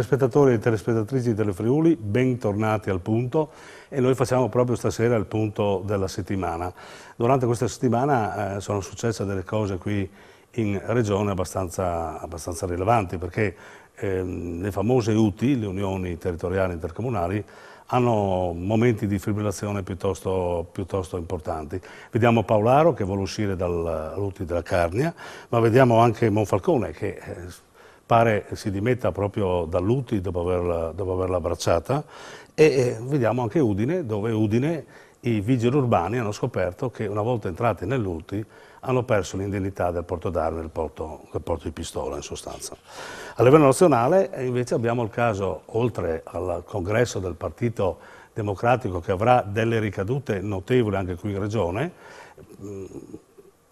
telespettatori e telespettatrici di Telefriuli, bentornati al punto e noi facciamo proprio stasera il punto della settimana. Durante questa settimana eh, sono successe delle cose qui in regione abbastanza, abbastanza rilevanti perché ehm, le famose UTI, le unioni territoriali intercomunali, hanno momenti di fibrillazione piuttosto, piuttosto, importanti. Vediamo Paolaro che vuole uscire dall'UTI della Carnia, ma vediamo anche Monfalcone che... Eh, pare si dimetta proprio dall'Uti dopo averla, dopo averla abbracciata e vediamo anche Udine, dove Udine i vigili urbani hanno scoperto che una volta entrati nell'Uti hanno perso l'indennità del porto d'arme, e del porto, di pistola in sostanza. A livello nazionale eh, invece abbiamo il caso, oltre al congresso del Partito Democratico che avrà delle ricadute notevoli anche qui in Regione,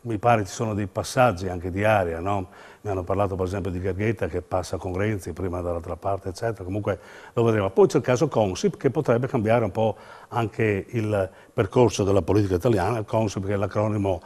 mi pare ci sono dei passaggi anche di aria, no? mi hanno parlato per esempio di Gaghetta che passa con Renzi prima dall'altra parte, eccetera, comunque lo vedremo. Poi c'è il caso Consip che potrebbe cambiare un po' anche il percorso della politica italiana, Consip che è l'acronimo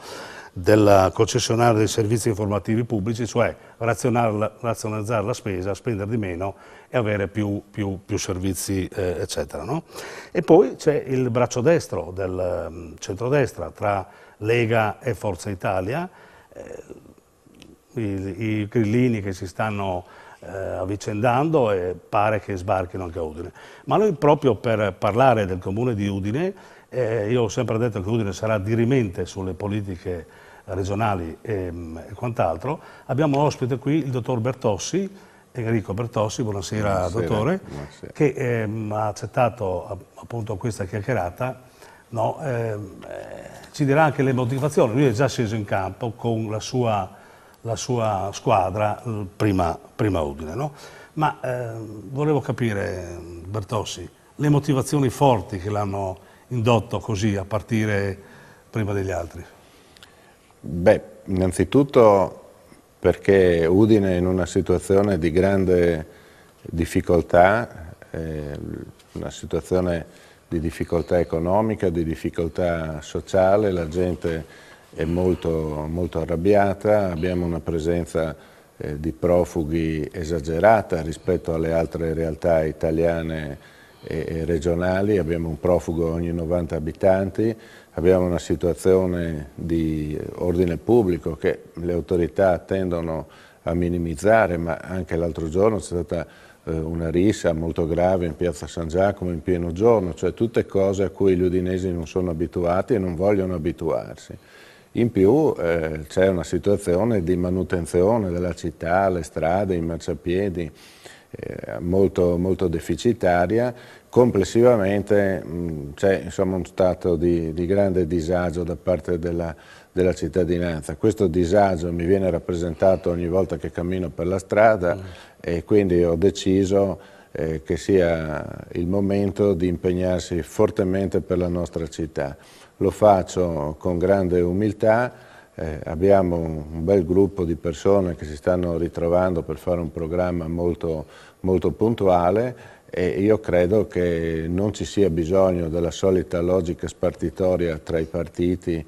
della concessionaria dei servizi informativi pubblici, cioè razionalizzare la spesa, spendere di meno e avere più, più, più servizi, eh, eccetera. No? E poi c'è il braccio destro del um, centrodestra tra Lega e Forza Italia, eh, i, i, grillini che si stanno eh, avvicendando e pare che sbarchino anche a Udine. Ma noi proprio per parlare del comune di Udine, eh, io ho sempre detto che Udine sarà dirimente sulle politiche regionali e, ehm, e quant'altro, abbiamo ospite qui il dottor Bertossi, Enrico Bertossi, buonasera, buonasera dottore, buonasera. che ehm, ha accettato appunto questa chiacchierata no, ehm, eh, ci dirà anche le motivazioni. Lui è già sceso in campo con la sua, la sua squadra prima, prima Udine. No? Ma eh, volevo capire, Bertossi, le motivazioni forti che l'hanno indotto così a partire prima degli altri. Beh, innanzitutto perché Udine è in una situazione di grande difficoltà, eh, una situazione di difficoltà economica, di difficoltà sociale, la gente è molto, molto arrabbiata, abbiamo una presenza eh, di profughi esagerata rispetto alle altre realtà italiane e, e regionali, abbiamo un profugo ogni 90 abitanti, abbiamo una situazione di ordine pubblico che le autorità tendono a minimizzare, ma anche l'altro giorno c'è stata eh, una rissa molto grave in piazza San Giacomo in pieno giorno, cioè tutte cose a cui gli udinesi non sono abituati e non vogliono abituarsi. In più eh, c'è una situazione di manutenzione della città, le strade, i marciapiedi, eh, molto, molto, deficitaria. Complessivamente mm, c'è insomma, un stato di, di grande disagio da parte della città della cittadinanza. Questo disagio mi viene rappresentato ogni volta che cammino per la strada mm. e quindi ho deciso eh, che sia il momento di impegnarsi fortemente per la nostra città. Lo faccio con grande umiltà, eh, abbiamo un bel gruppo di persone che si stanno ritrovando per fare un programma molto, molto puntuale e io credo che non ci sia bisogno della solita logica spartitoria tra i partiti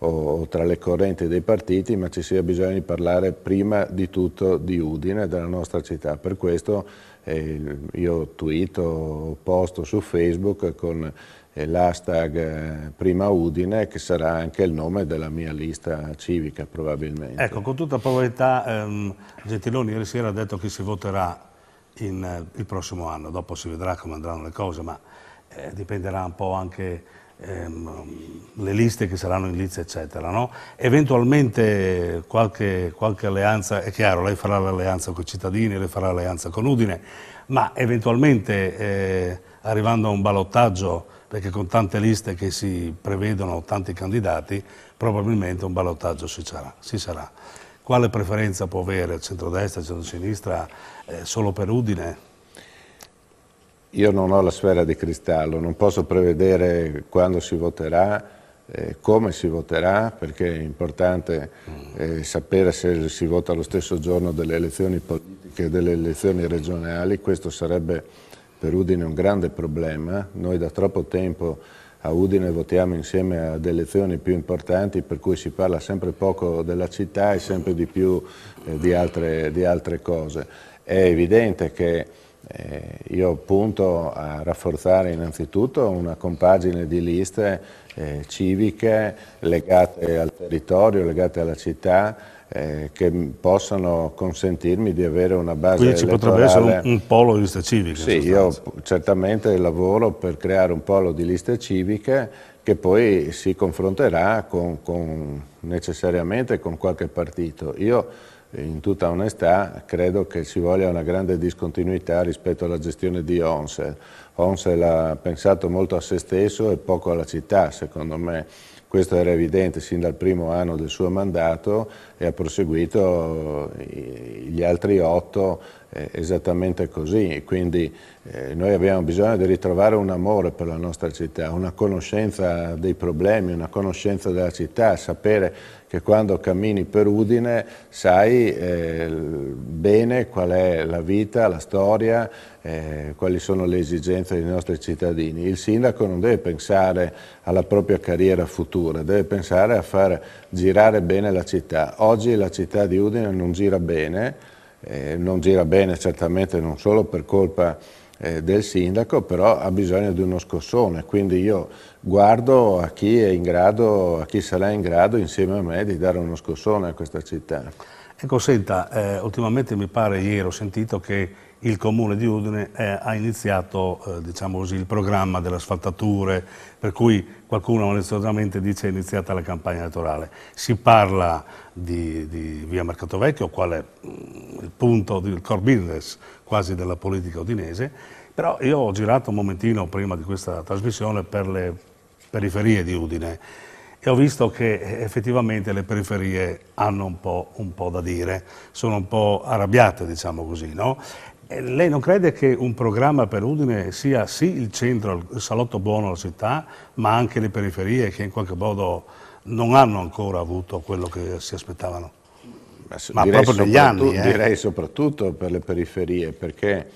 o tra le correnti dei partiti, ma ci sia bisogno di parlare prima di tutto di Udine, della nostra città. Per questo eh, io tweeto, posto su Facebook con eh, l'hashtag eh, Prima Udine, che sarà anche il nome della mia lista civica probabilmente. Ecco, con tutta probabilità ehm, Gentiloni ieri sera ha detto che si voterà in, eh, il prossimo anno, dopo si vedrà come andranno le cose, ma eh, dipenderà un po' anche ehm, le liste che saranno in lizza, eccetera. No? Eventualmente qualche, qualche alleanza, è chiaro, lei farà l'alleanza con i cittadini, lei farà l'alleanza con Udine, ma eventualmente eh, arrivando a un balottaggio, perché con tante liste che si prevedono, tanti candidati, probabilmente un balottaggio si sarà. Si sarà. Quale preferenza può avere il centrodestra, il centrosinistra, eh, solo per Udine? Io non ho la sfera di cristallo, non posso prevedere quando si voterà, eh, come si voterà, perché è importante eh, sapere se si vota lo stesso giorno delle elezioni politiche e delle elezioni regionali, questo sarebbe per Udine un grande problema. Noi da troppo tempo a Udine votiamo insieme ad elezioni più importanti per cui si parla sempre poco della città e sempre di più eh, di, altre, di, altre, cose. È evidente che eh, io punto a rafforzare innanzitutto una compagine di liste eh, civiche legate al territorio, legate alla città, eh, che possano consentirmi di avere una base Quindi ci elettorale. potrebbe essere un, un, polo di liste civiche? Sì, io certamente lavoro per creare un polo di liste civiche che poi si confronterà con, con necessariamente con qualche partito. Io in tutta onestà credo che ci voglia una grande discontinuità rispetto alla gestione di Onsel. Onsel ha pensato molto a se stesso e poco alla città, secondo me. Questo era evidente sin dal primo anno del suo mandato e ha proseguito gli altri otto eh, esattamente così, quindi eh, noi abbiamo bisogno di ritrovare un amore per la nostra città, una conoscenza dei problemi, una conoscenza della città, sapere che quando cammini per Udine sai eh, bene qual è la vita, la storia, eh, quali sono le esigenze dei nostri cittadini. Il sindaco non deve pensare alla propria carriera futura, deve pensare a far girare bene la città. Oggi la città di Udine non gira bene, eh, non gira bene certamente non solo per colpa eh, del sindaco, però ha bisogno di uno scossone, quindi io guardo a chi, è in grado, a chi sarà in grado insieme a me di dare uno scossone a questa città. Ecco, senta, eh, ultimamente mi pare, ieri ho sentito che il Comune di Udine eh, ha iniziato eh, diciamo così, il programma delle asfaltature, per cui qualcuno maliziosamente dice è iniziata la campagna elettorale. Si parla di, di via Vecchio, quale mh, mm, il punto del core business quasi della politica udinese, però io ho girato un momentino prima di questa trasmissione per le periferie di Udine e ho visto che eh, effettivamente le periferie hanno un po', un po da dire, sono un po' arrabbiate, diciamo così, no? Eh, lei non crede che un programma per Udine sia sì il centro, il salotto buono della città, ma anche le periferie che in qualche modo non hanno ancora avuto quello che si aspettavano? Ma, ma proprio negli anni. Eh? Direi soprattutto per le periferie, perché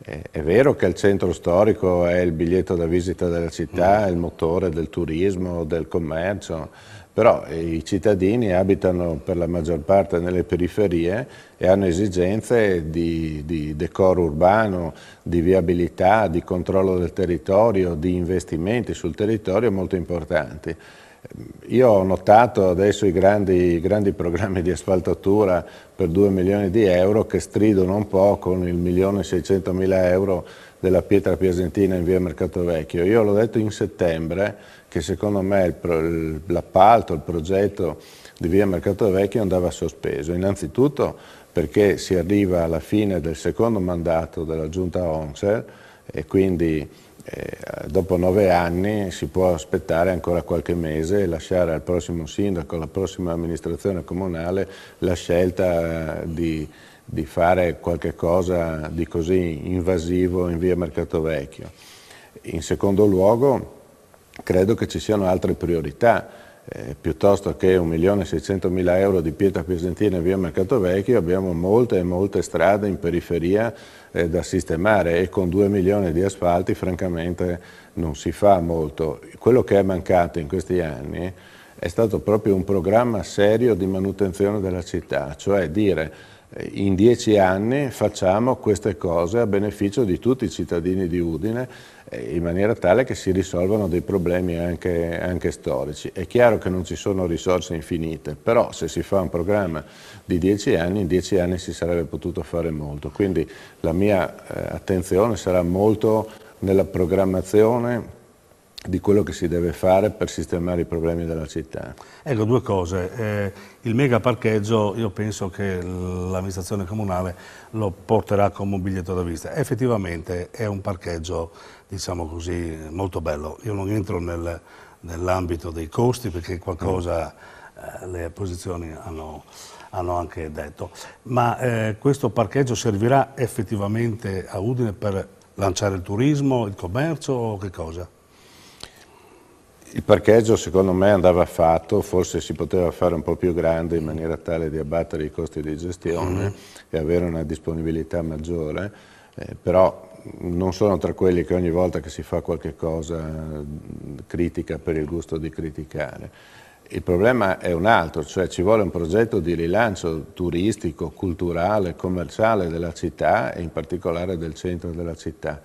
è, eh, è, vero che il centro storico è il biglietto da visita della città, mm. è il motore del turismo, del commercio, però eh, i cittadini abitano per la maggior parte nelle periferie e hanno esigenze di, di, decoro urbano, di viabilità, di controllo del territorio, di investimenti sul territorio molto importanti. Eh, io ho notato adesso i grandi, grandi programmi di asfaltatura per 2 milioni di euro che stridono un po' con il milione 600 mila euro della pietra piasentina in via Mercato Vecchio. Io l'ho detto in settembre che secondo me l'appalto, il progetto di via Mercato Vecchio andava sospeso. Innanzitutto perché si arriva alla fine del secondo mandato della giunta ONSER e quindi eh, dopo nove anni si può aspettare ancora qualche mese e lasciare al prossimo sindaco, alla prossima amministrazione comunale la scelta eh, di di fare qualcosa di così invasivo in via Mercato Vecchio. In secondo luogo, credo che ci siano altre priorità. Eh, piuttosto che 1.600.000 euro di pietra piacentina in via Mercato Vecchio, abbiamo molte e molte strade in periferia eh, da sistemare e con 2 milioni di asfalti francamente non si fa molto. Quello che è mancato in questi anni è stato proprio un programma serio di manutenzione della città, cioè dire eh, in dieci anni facciamo queste cose a beneficio di tutti i cittadini di Udine eh, in maniera tale che si risolvano dei problemi anche, anche, storici. È chiaro che non ci sono risorse infinite, però se si fa un programma di dieci anni, in dieci anni si sarebbe potuto fare molto. Quindi la mia eh, attenzione sarà molto nella programmazione di quello che si deve fare per sistemare i problemi della città. Ecco, due cose. Eh, il mega parcheggio io penso che l'amministrazione comunale lo porterà come un biglietto da vista. Effettivamente è un parcheggio, diciamo così, molto bello. Io non entro nel, nell'ambito dei costi perché qualcosa eh, le posizioni hanno, hanno, anche detto. Ma eh, questo parcheggio servirà effettivamente a Udine per lanciare il turismo, il commercio o che cosa? Il parcheggio secondo me andava fatto, forse si poteva fare un po' più grande in maniera tale di abbattere i costi di gestione e avere una disponibilità maggiore, eh, però non sono tra quelli che ogni volta che si fa qualche cosa critica per il gusto di criticare. Il problema è un altro, cioè ci vuole un progetto di rilancio turistico, culturale, commerciale della città e in particolare del centro della città.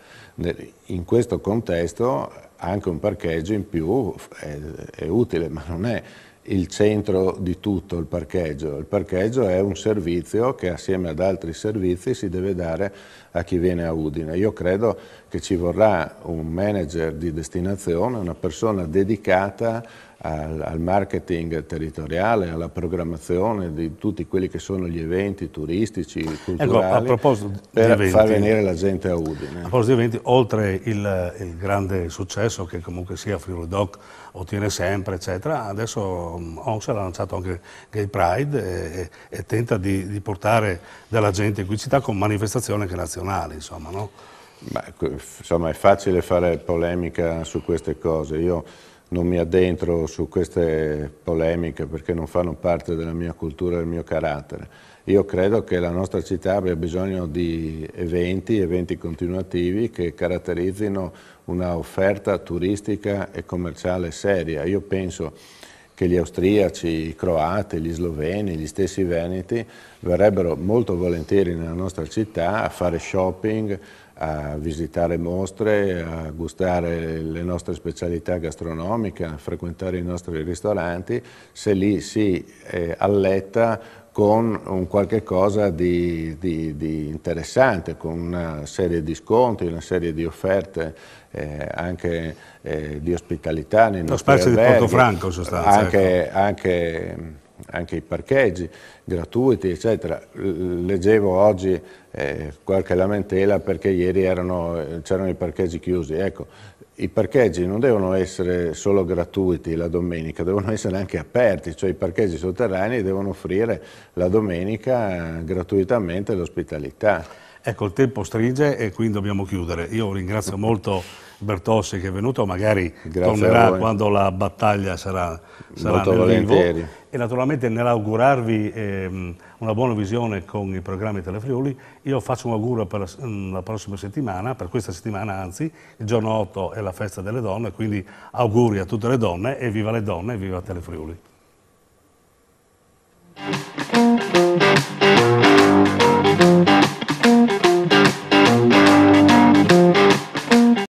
In questo contesto anche un parcheggio in più è, è utile, ma non è il centro di tutto il parcheggio. Il parcheggio è un servizio che assieme ad altri servizi si deve dare a chi viene a Udine. Io credo che ci vorrà un manager di destinazione, una persona dedicata al, al marketing territoriale, alla programmazione di tutti quelli che sono gli eventi turistici, ecco, culturali, ecco, a proposito per eventi, far venire la gente a Udine. A proposito di eventi, oltre il, il grande successo che comunque sia Friuli Doc ottiene sempre, eccetera, adesso Onsel ha lanciato anche Gay Pride e, e tenta di, di, portare della gente qui in città con manifestazioni anche nazionali, insomma, no? Ma, insomma, è facile fare polemica su queste cose. Io non mi addentro su queste polemiche perché non fanno parte della mia cultura e del mio carattere. Io credo che la nostra città abbia bisogno di eventi, eventi continuativi che caratterizzino una offerta turistica e commerciale seria. Io penso che gli austriaci, i croati, gli sloveni, gli stessi veneti verrebbero molto volentieri nella nostra città a fare shopping, a visitare mostre, a gustare le nostre specialità gastronomiche, a frequentare i nostri ristoranti, se lì si eh, alletta con un qualche cosa di, di, di, interessante, con una serie di sconti, una serie di offerte eh, anche eh, di ospitalità nei Lo spazio di Portofranco, sostanza, anche, ecco. anche anche i parcheggi gratuiti, eccetera. Leggevo oggi eh, qualche lamentela perché ieri c'erano i parcheggi chiusi. Ecco, i parcheggi non devono essere solo gratuiti la domenica, devono essere anche aperti, cioè i parcheggi sotterranei devono offrire la domenica gratuitamente l'ospitalità. Ecco, il tempo stringe e quindi dobbiamo chiudere. Io ringrazio molto Bertossi che è venuto, magari Grazie tornerà quando la battaglia sarà, sarà nel volentieri. vivo. E naturalmente nell'augurarvi ehm, una buona visione con i programmi Telefriuli, io faccio un augurio per mh, mm, la prossima settimana, per questa settimana anzi, il giorno 8 è la festa delle donne, quindi auguri a tutte le donne e viva le donne e viva Telefriuli.